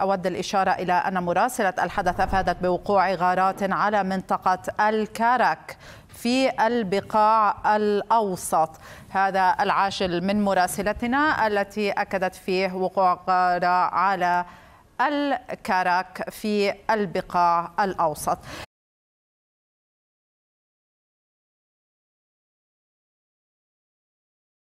أود الإشارة إلى أن مراسلة الحدث أفادت بوقوع غارات على منطقة الكارك في البقاع الأوسط هذا العاجل من مراسلتنا التي أكدت فيه وقوع غارة على الكارك في البقاع الأوسط